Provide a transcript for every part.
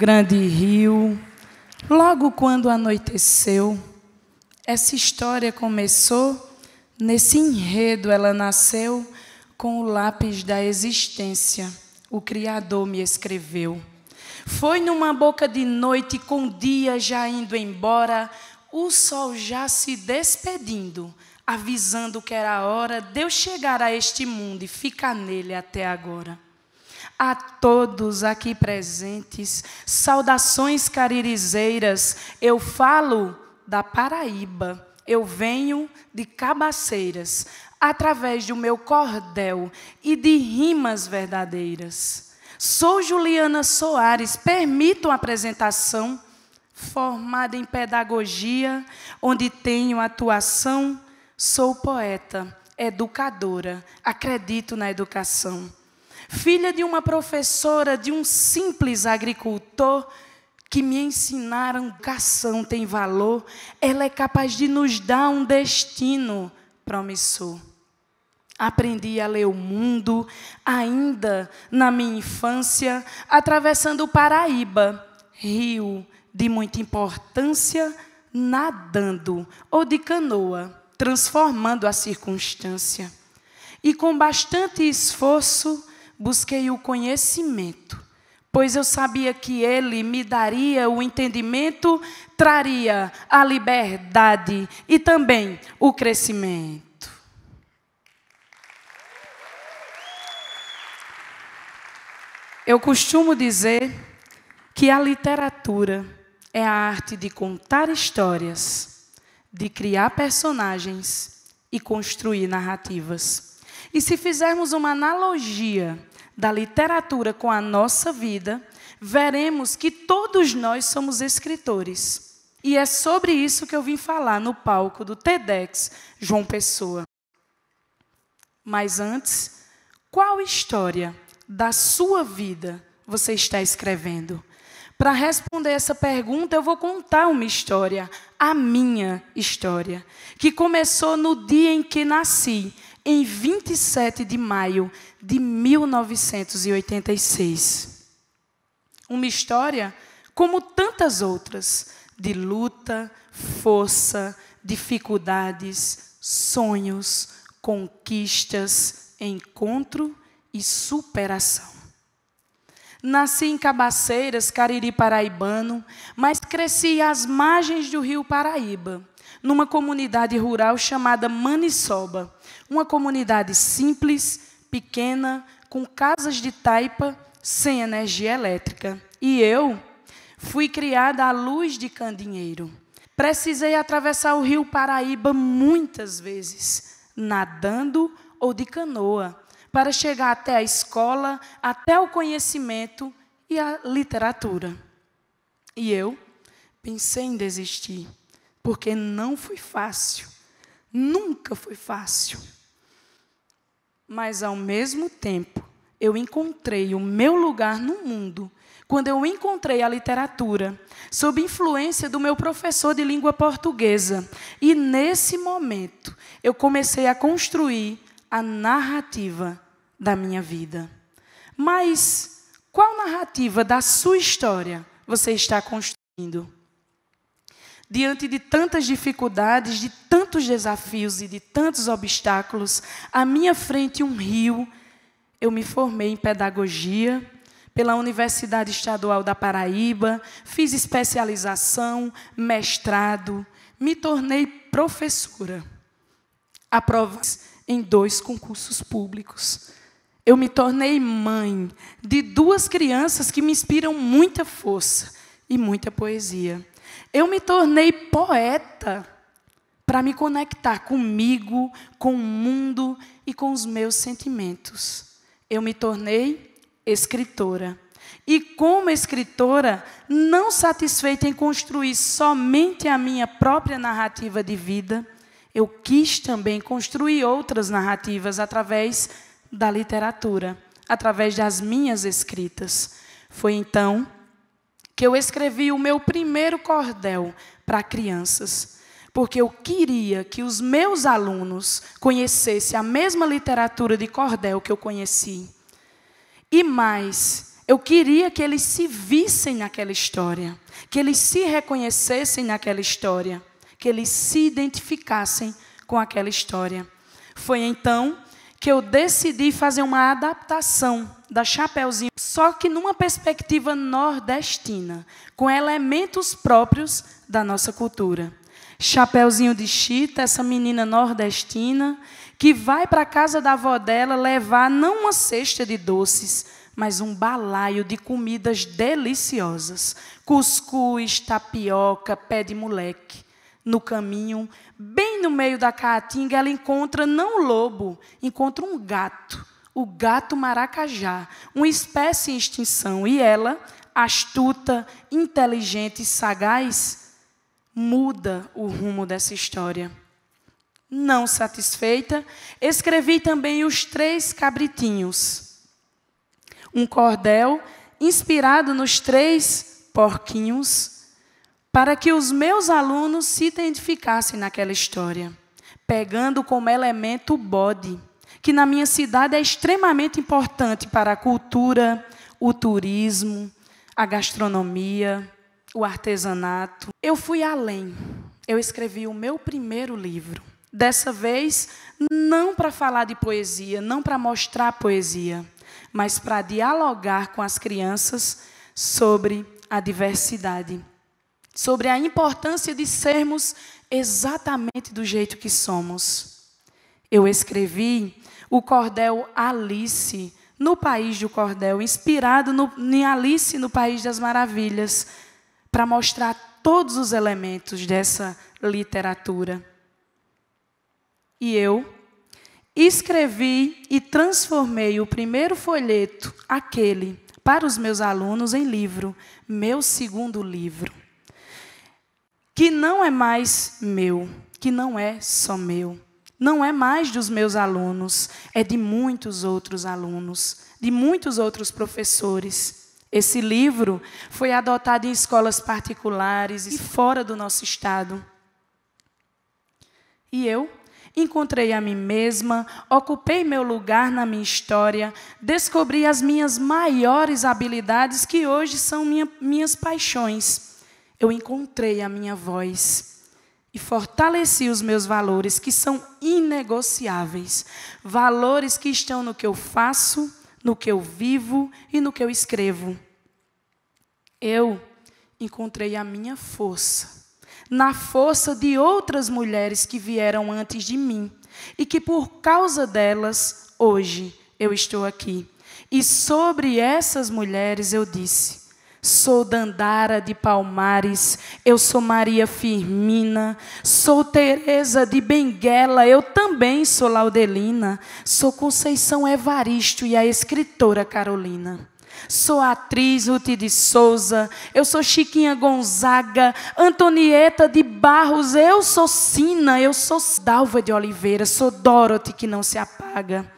grande rio. Logo quando anoiteceu, essa história começou. Nesse enredo, ela nasceu com o lápis da existência. O Criador me escreveu. Foi numa boca de noite, com o dia já indo embora, o sol já se despedindo, avisando que era hora de eu chegar a este mundo e ficar nele até agora a todos aqui presentes. Saudações caririzeiras. Eu falo da Paraíba. Eu venho de Cabaceiras, através do meu cordel e de rimas verdadeiras. Sou Juliana Soares, permito a apresentação, formada em pedagogia, onde tenho atuação, sou poeta, educadora, acredito na educação filha de uma professora, de um simples agricultor, que me ensinaram que ação tem valor, ela é capaz de nos dar um destino promissor. Aprendi a ler o mundo ainda na minha infância, atravessando o Paraíba, rio de muita importância, nadando ou de canoa, transformando a circunstância. E com bastante esforço, busquei o conhecimento, pois eu sabia que ele me daria o entendimento, traria a liberdade e também o crescimento. Eu costumo dizer que a literatura é a arte de contar histórias, de criar personagens e construir narrativas. E se fizermos uma analogia da literatura com a nossa vida, veremos que todos nós somos escritores. E é sobre isso que eu vim falar no palco do TEDx João Pessoa. Mas antes, qual história da sua vida você está escrevendo? Para responder essa pergunta, eu vou contar uma história, a minha história, que começou no dia em que nasci, em 27 de maio de 1986. Uma história como tantas outras, de luta, força, dificuldades, sonhos, conquistas, encontro e superação. Nasci em Cabaceiras, Cariri Paraibano, mas cresci às margens do rio Paraíba numa comunidade rural chamada Manisoba, uma comunidade simples, pequena, com casas de taipa, sem energia elétrica. E eu fui criada à luz de candinheiro. Precisei atravessar o rio Paraíba muitas vezes, nadando ou de canoa, para chegar até a escola, até o conhecimento e a literatura. E eu pensei em desistir. Porque não foi fácil. Nunca foi fácil. Mas ao mesmo tempo, eu encontrei o meu lugar no mundo quando eu encontrei a literatura, sob influência do meu professor de língua portuguesa. E nesse momento, eu comecei a construir a narrativa da minha vida. Mas qual narrativa da sua história você está construindo? diante de tantas dificuldades, de tantos desafios e de tantos obstáculos, à minha frente um rio. Eu me formei em pedagogia pela Universidade Estadual da Paraíba, fiz especialização, mestrado, me tornei professora. Aprovas em dois concursos públicos. Eu me tornei mãe de duas crianças que me inspiram muita força e muita poesia. Eu me tornei poeta para me conectar comigo, com o mundo e com os meus sentimentos. Eu me tornei escritora. E como escritora, não satisfeita em construir somente a minha própria narrativa de vida, eu quis também construir outras narrativas através da literatura, através das minhas escritas. Foi então que eu escrevi o meu primeiro cordel para crianças, porque eu queria que os meus alunos conhecessem a mesma literatura de cordel que eu conheci. E mais, eu queria que eles se vissem naquela história, que eles se reconhecessem naquela história, que eles se identificassem com aquela história. Foi então que eu decidi fazer uma adaptação da Chapeuzinho, só que numa perspectiva nordestina, com elementos próprios da nossa cultura. Chapeuzinho de chita, essa menina nordestina, que vai para a casa da avó dela levar não uma cesta de doces, mas um balaio de comidas deliciosas: cuscuz, tapioca, pé de moleque no caminho, bem no meio da caatinga, ela encontra não um lobo, encontra um gato, o gato maracajá, uma espécie em extinção. E ela, astuta, inteligente e sagaz, muda o rumo dessa história. Não satisfeita, escrevi também Os Três Cabritinhos, um cordel inspirado nos três porquinhos para que os meus alunos se identificassem naquela história, pegando como elemento o bode, que na minha cidade é extremamente importante para a cultura, o turismo, a gastronomia, o artesanato. Eu fui além. Eu escrevi o meu primeiro livro. Dessa vez, não para falar de poesia, não para mostrar poesia, mas para dialogar com as crianças sobre a diversidade sobre a importância de sermos exatamente do jeito que somos. Eu escrevi o cordel Alice no País do Cordel, inspirado no, em Alice no País das Maravilhas, para mostrar todos os elementos dessa literatura. E eu escrevi e transformei o primeiro folheto, aquele, para os meus alunos em livro, meu segundo livro que não é mais meu, que não é só meu. Não é mais dos meus alunos, é de muitos outros alunos, de muitos outros professores. Esse livro foi adotado em escolas particulares e fora do nosso estado. E eu encontrei a mim mesma, ocupei meu lugar na minha história, descobri as minhas maiores habilidades que hoje são minha, minhas paixões eu encontrei a minha voz e fortaleci os meus valores, que são inegociáveis valores que estão no que eu faço, no que eu vivo e no que eu escrevo. Eu encontrei a minha força na força de outras mulheres que vieram antes de mim e que por causa delas hoje eu estou aqui. E sobre essas mulheres eu disse: Sou Dandara de Palmares, eu sou Maria Firmina, sou Teresa de Benguela, eu também sou Laudelina, sou Conceição Evaristo e a escritora Carolina. Sou atriz Ruth de Souza, eu sou Chiquinha Gonzaga, Antonieta de Barros, eu sou Sina, eu sou Dalva de Oliveira, sou Dorothy que não se apaga.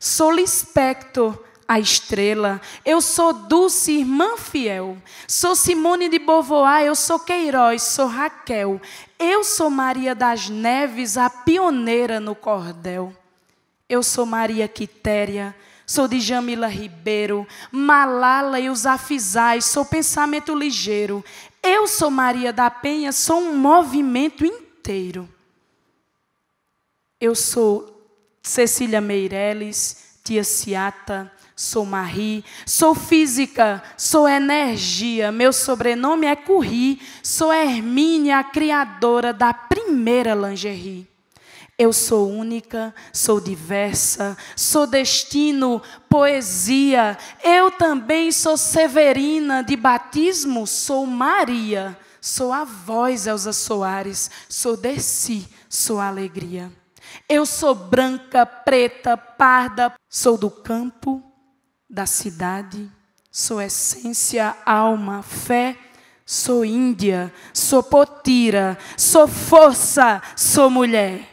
Sou Lispector, a estrela. Eu sou Dulce, irmã fiel. Sou Simone de Beauvoir, eu sou Queiroz, sou Raquel. Eu sou Maria das Neves, a pioneira no cordel. Eu sou Maria Quitéria, sou de Jamila Ribeiro, Malala e os Afizais, sou pensamento ligeiro. Eu sou Maria da Penha, sou um movimento inteiro. Eu sou Cecília Meireles, Tia Ciata, sou Marie, sou física, sou energia, meu sobrenome é Curri, sou Hermínia, a criadora da primeira lingerie. Eu sou única, sou diversa, sou destino, poesia. Eu também sou Severina, de batismo sou Maria. Sou a voz, Elza Soares, sou Dercy, sou alegria. Eu sou branca, preta, parda, sou do campo, da cidade, sou essência, alma, fé, sou Índia, sou potira, sou força, sou mulher.